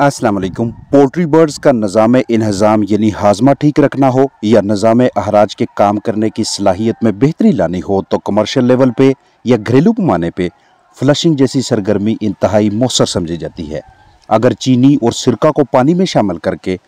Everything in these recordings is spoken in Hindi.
असलम पोल्ट्री बर्ड्स का निज़ाम इन्हज़ाम यानी हाजमा ठीक रखना हो या निज़ाम अहराज के काम करने की सलाहियत में बेहतरी लानी हो तो कमर्शियल लेवल पे या घरेलू पैमाने पे फ्लशिंग जैसी सरगर्मी इंतहाई मौसर समझी जाती है अगर चीनी और सिरका को पानी में शामिल करके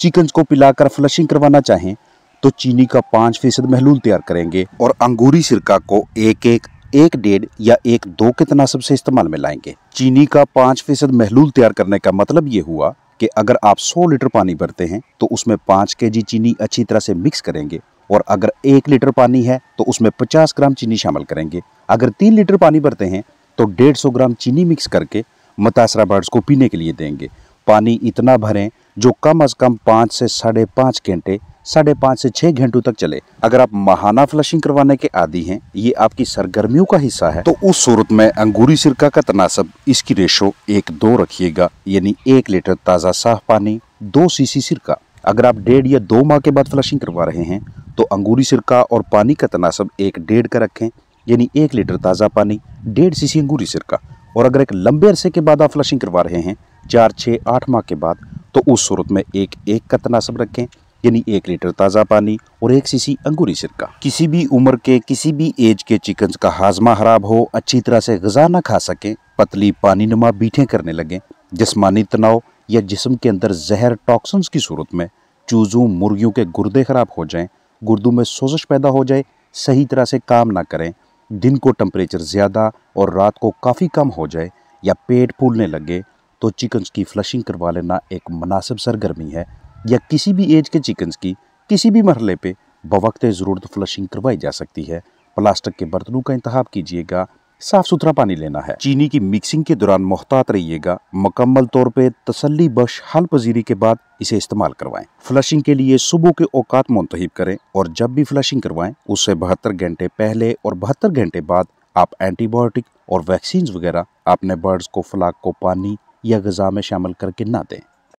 चिकन्स को पिलाकर फ्लशिंग करवाना चाहें तो चीनी का पाँच फीसद महलूल तैयार करेंगे और अंगूरी सिरका को एक एक एक डेढ़ या एक दो के तनासब से इस्तेमाल में लाएंगे चीनी का पाँच फीसद महलूल तैयार करने का मतलब ये हुआ कि अगर आप 100 लीटर पानी भरते हैं तो उसमें पाँच के जी चीनी अच्छी तरह से मिक्स करेंगे और अगर एक लीटर पानी है तो उसमें पचास ग्राम चीनी शामिल करेंगे अगर तीन लीटर पानी भरते हैं तो डेढ़ ग्राम चीनी मिक्स करके मुतासरा बर्ड्स को पीने के लिए देंगे पानी इतना भरें जो कम अज़ कम पाँच से साढ़े पाँच घंटे साढ़े पाँच से छः घंटों तक चले अगर आप महाना फ्लशिंग करवाने के आदि हैं ये आपकी सरगर्मियों का हिस्सा है तो उस सूरत में अंगूरी सिरका का तनासब इसकी रेशो एक दो रखिएगा यानी एक लीटर ताज़ा साफ पानी दो सीसी सिरका अगर आप डेढ़ या दो माह के बाद फ्लशिंग करवा रहे हैं तो अंगूरी सिरका और पानी का तनासब एक डेढ़ का रखें यानी एक लीटर ताज़ा पानी डेढ़ सी अंगूरी सिरका और अगर एक लंबे अरसे के बाद आप फ्लशिंग करवा रहे हैं चार छः आठ माह के बाद तो उस सूरत में एक एक का तनासब रखें यानी एक लीटर ताज़ा पानी और एक सीसी अंगूरी सिरका किसी भी उम्र के किसी भी एज के चिकन का हाजमा खराब हो अच्छी तरह से गजा ना खा सकें पतली पानी नुमा बीठे करने लगें जिसमानी तनाव या जिसम के अंदर जहर टॉक्सन्स की सूरत में चूजों मुर्गियों के गुर्दे ख़राब हो जाएं गुर्दों में सोजश पैदा हो जाए सही तरह से काम ना करें दिन को टम्परेचर ज़्यादा और रात को काफ़ी कम हो जाए या पेट फूलने लगे तो चिकन्स की फ्लशिंग करवा लेना एक मुनासिब सरगर्मी है या किसी भी एज के चिकन्स की किसी भी मरहले पे बवक्त ज़रूरत फ्लशिंग करवाई जा सकती है प्लास्टिक के बर्तनों का इंतहा कीजिएगा साफ सुथरा पानी लेना है चीनी की मिक्सिंग के दौरान मोहतात रहिएगा मुकम्मल तौर पे तसली बश हल पजीरी के बाद इसे इस्तेमाल करवाएं फ्लशिंग के लिए सुबह के औकात मुंतब करें और जब भी फ्लशिंग करवाएं उससे बहत्तर घंटे पहले और बहत्तर घंटे बाद आप एंटीबायोटिक और वैक्सीन वगैरह अपने बर्ड्स को फ्लाक को पानी या गजा में शामिल करके ना दें